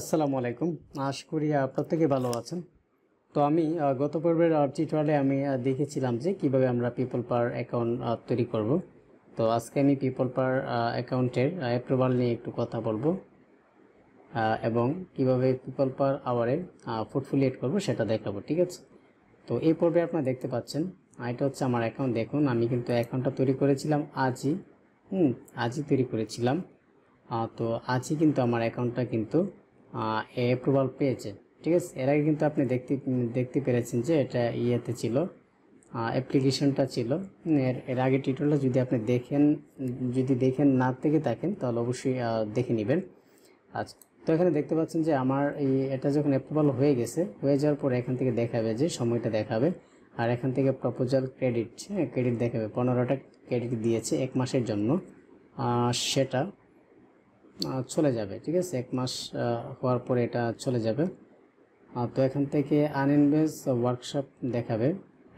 আসসালামু আলাইকুম আশ করি প্রত্যেকে ভালো আছেন তো আমি গত পর্বের টিউটোরিয়ালে আমি দেখেছিলাম যে কিভাবে আমরা পিপল পার অ্যাকাউন্ট তৈরি করব তো আজকে আমি পিপল পার অ্যাকাউন্টের অ্যাপ্রুভাল নিয়ে একটু কথা বলবো এবং কিভাবে পিপল পার আওয়ারে ফুটফুলিয়েট করব সেটা দেখাবো ঠিক আছে তো এই পর্বে আপনারা দেখতে পাচ্ছেন এটা হচ্ছে আমার অ্যাকাউন্ট দেখুন আমি কিন্তু অ্যাকাউন্টটা তৈরি করেছিলাম আজই হুম আজই তৈরি করেছিলাম তো আজই কিন্তু আমার অ্যাকাউন্টটা কিন্তু অ্যাপ্রুভাল পেয়েছে ঠিক আছে এর আগে কিন্তু আপনি দেখতে দেখতে পেরেছেন যে এটা ইয়েতে ছিল অ্যাপ্লিকেশনটা ছিল এর এর আগে টিউটোরিয়ালটা যদি আপনি দেখেন যদি দেখেন না থেকে থাকেন তাহলে অবশ্যই দেখে নেবেন আচ্ছা তো এখানে দেখতে পাচ্ছেন যে আমার এই এটা যখন অ্যাপ্রুভাল হয়ে গেছে হয়ে যাওয়ার পরে এখান থেকে দেখাবে যে সময়টা দেখাবে আর এখান থেকে প্রপোজাল ক্রেডিট ক্রেডিট দেখাবে পনেরোটা ক্রেডিট দিয়েছে এক মাসের জন্য সেটা চলে যাবে ঠিক আছে এক মাস হওয়ার পরে এটা চলে যাবে তো এখান থেকে আনইনভেস ওয়ার্কশপ দেখাবে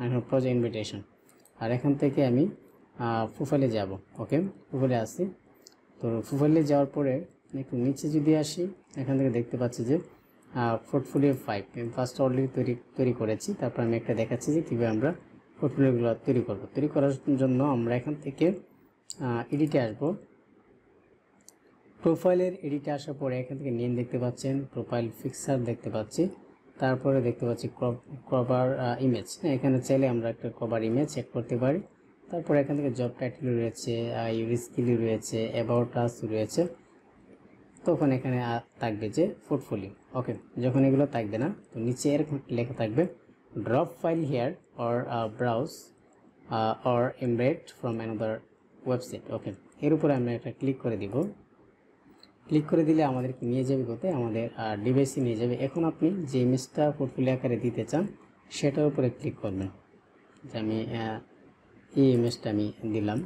এখন প্রজেক্ট ইনভিটেশন আর এখান থেকে আমি ফুফালে যাব ওকে ফুফালে আসি তো ফুফালে যাওয়ার পরে একটু নিচে যদি আসি এখান থেকে দেখতে পাচ্ছি যে পোর্টফোলিও ফাইভ আমি ফার্স্ট অলরেডি তৈরি তৈরি করেছি তারপর আমি একটা দেখাচ্ছি যে কীভাবে আমরা পোর্টফোলিওগুলো তৈরি করব তৈরি করার জন্য আমরা এখান থেকে এডিটে আসবো প্রোফাইলের এডিটে আসার পরে এখান থেকে নেম দেখতে পাচ্ছেন প্রোফাইল ফিক্সার দেখতে পাচ্ছি তারপরে দেখতে পাচ্ছি ক্রপ কভার ইমেজ এখানে চাইলে আমরা একটা কভার ইমেজ চেক করতে পারি তারপরে এখান থেকে জব টাইটেল রয়েছে স্কিল রয়েছে অ্যাবাউট আস রয়েছে তখন এখানে থাকবে যে পোর্টফোলিও ওকে যখন এগুলো থাকবে না তো নিচে এরকম লেখা থাকবে drop file here or browse or embed from another website okay এর উপরে আমরা একটা ক্লিক করে দিব ক্লিক করে দিলে আমাদেরকে নিয়ে যাবে কোথায় আমাদের ডিভাইসে নিয়ে যাবে এখন আপনি যে ইমেজটা পোর্টফোলিও আকারে দিতে চান সেটার উপরে ক্লিক করবেন যে আমি এই ইমেজটা আমি দিলাম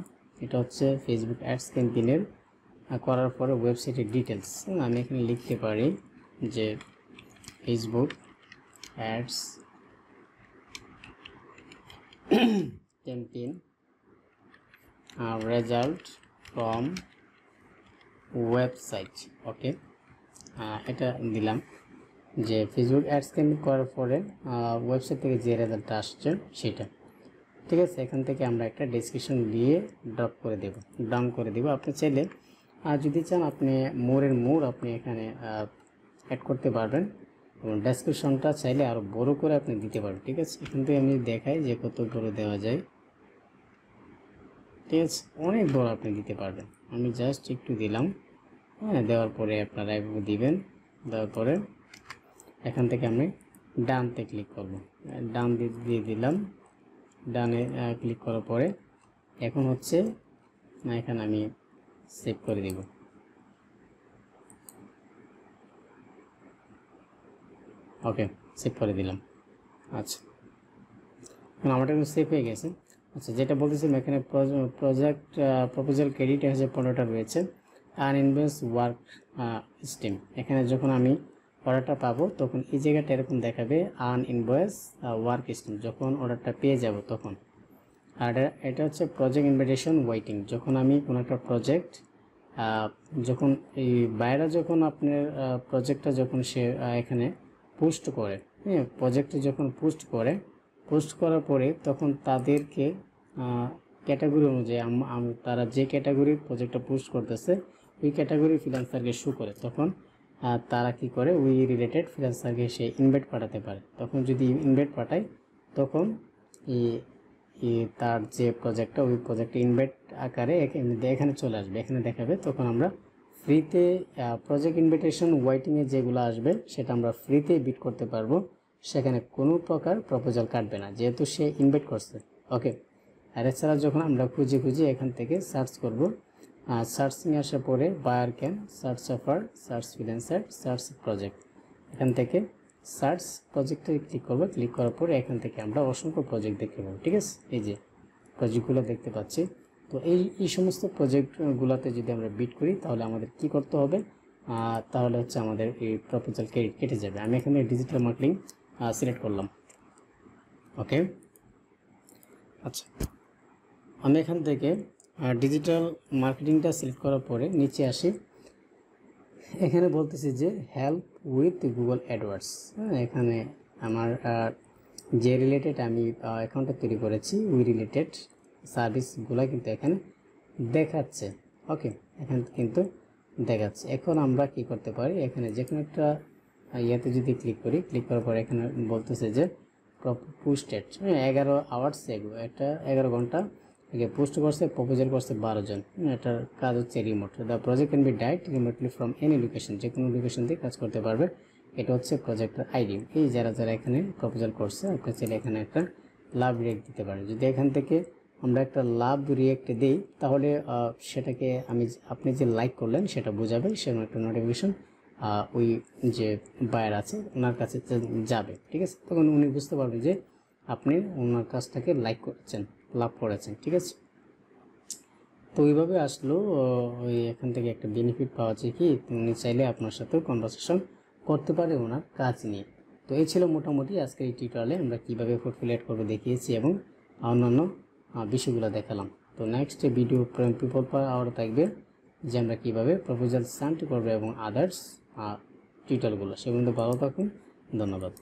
এটা হচ্ছে ফেসবুক অ্যাডস ক্যাম্পেনের করার পরে ওয়েবসাইটের ডিটেলস হ্যাঁ, আমি এখানে লিখতে পারি যে Facebook ads campaign result from website okay এটা দিলাম যে ফেসবুক অ্যাডস কেন করার পরে ওয়েবসাইট থেকে যে রেজাল্টটা আসছে সেটা ঠিক আছে এখান থেকে আমরা একটা ডিসক্রিপশন দিয়ে ড্রপ করে দেব ডাউন করে দেব আপনি চাইলে আর যদি চান আপনি মোড়ের মোড় আপনি এখানে অ্যাড করতে পারবেন এবং ডেসক্রিপশনটা চাইলে আরও বড় করে আপনি দিতে পারবেন ঠিক আছে এখান থেকে আমি দেখাই যে কত বড় দেওয়া যায় ডিটেলস অনেক বড় আপনি দিতে পারবেন আমি জাস্ট একটু দিলাম হ্যাঁ দেওয়ার পরে আপনারা এভাবে দিবেন দেওয়ার পরে এখান থেকে আমি ডানতে ক্লিক করব ডান দিয়ে দিলাম ডানে ক্লিক করার পরে এখন হচ্ছে এখানে আমি সেভ করে দেব ওকে সেভ করে দিলাম আচ্ছা আমারটা কিন্তু সেভ হয়ে গেছে আচ্ছা যেটা বলতেছিলাম এখানে প্রজেক্ট প্রপোজাল ক্রেডিট হচ্ছে পনেরোটা রয়েছে আর ইনভেস ওয়ার্ক স্টিম এখানে যখন আমি অর্ডারটা পাবো তখন এই জায়গাটা এরকম দেখাবে আন ইনভয়েস ওয়ার্ক স্টিম যখন অর্ডারটা পেয়ে যাব তখন আর এটা হচ্ছে প্রজেক্ট ইনভাইটেশন ওয়েটিং যখন আমি কোনো একটা প্রজেক্ট যখন এই বাইরা যখন আপনার প্রজেক্টটা যখন সে এখানে পোস্ট করে হ্যাঁ প্রজেক্টটা যখন পোস্ট করে পোস্ট করার পরে তখন তাদেরকে ক্যাটাগরি অনুযায়ী তারা যে ক্যাটাগরি প্রজেক্টটা পোস্ট করতেছে ওই ক্যাটাগরি ফিলান্সারকে শো করে তখন তারা কি করে ওই রিলেটেড ফিলান্সারকে সে ইনভাইট পাঠাতে পারে তখন যদি ইনভাইট পাঠায় তখন তার যে প্রজেক্টটা ওই প্রজেক্টে ইনভাইট আকারে এখানে চলে আসবে এখানে দেখাবে তখন আমরা ফ্রিতে প্রজেক্ট ইনভিটেশন ওয়াইটিংয়ে যেগুলো আসবে সেটা আমরা ফ্রিতে বিট করতে পারবো সেখানে কোনো প্রকার প্রপোজাল কাটবে না যেহেতু সে ইনভাইট করছে ওকে আর এছাড়া যখন আমরা খুঁজে খুঁজে এখান থেকে সার্চ করব সার্চিং আসার পরে buyer can search offer search freelancer search project এখান থেকে সার্চ প্রজেক্টে ক্লিক করবো ক্লিক করার পরে এখান থেকে আমরা অসংখ্য প্রজেক্ট দেখতে পাবো ঠিক আছে এই যে প্রজেক্টগুলো দেখতে পাচ্ছি তো এই এই সমস্ত প্রজেক্টগুলোতে যদি আমরা বিট করি তাহলে আমাদের কি করতে হবে তাহলে হচ্ছে আমাদের এই প্রপোজাল কেটে যাবে আমি এখানে ডিজিটাল মার্কেটিং সিলেক্ট করলাম ওকে আচ্ছা আমি এখান থেকে ডিজিটাল মার্কেটিংটা সিলেক্ট করার পরে নিচে আসি এখানে বলতেছি যে হেল্প উইথ গুগল অ্যাডওয়ার্ডস হ্যাঁ এখানে আমার যে রিলেটেড আমি অ্যাকাউন্টটা তৈরি করেছি উই রিলেটেড সার্ভিসগুলো কিন্তু এখানে দেখাচ্ছে ওকে এখানে কিন্তু দেখাচ্ছে এখন আমরা কি করতে পারি এখানে যে কোনো একটা ইয়াতে যদি ক্লিক করি ক্লিক করার পর এখানে বলতেছে যে হ্যাঁ এগারো আওয়ার্স এগো এটা এগারো ঘন্টা আগে পোস্ট করছে প্রপোজাল করছে বারো জন হ্যাঁ, এটার কাজ হচ্ছে remote the project can be direct remotely from any location যে কোনো লোকেশন দিয়ে কাজ করতে পারবে এটা হচ্ছে প্রজেক্টের আইডি এই যারা যারা এখানে প্রপোজাল করছে আপনি চাইলে এখানে একটা লাভ রিয়েক্ট দিতে পারেন যদি এখান থেকে আমরা একটা লাভ রিয়েক্ট দিই তাহলে সেটাকে আমি আপনি যে লাইক করলেন সেটা বোঝাবে সেরকম একটা নোটিফিকেশন ওই যে বায়ার আছে ওনার কাছে যাবে ঠিক আছে তখন উনি বুঝতে পারবে যে আপনি ওনার কাজটাকে লাইক করেছেন লাভ করেছেন ঠিক আছে তো ওইভাবে আসলো ওই এখান থেকে একটা বেনিফিট পাওয়া যায় কি উনি চাইলে আপনার সাথেও কনভারসেশন করতে পারে ওনার কাজ নিয়ে তো এই ছিল মোটামুটি আজকের এই টিউটোরিয়ালে আমরা কীভাবে পোর্টফোলিয়েট করবো দেখিয়েছি এবং অন্যান্য বিষয়গুলো দেখালাম তো নেক্সট ভিডিও পিপল পাওয়ার আরও থাকবে যে আমরা কীভাবে প্রপোজাল সান্ট করবো এবং আদার্স আর টুইটারগুলো সেগুলো ভালো থাকুন ধন্যবাদ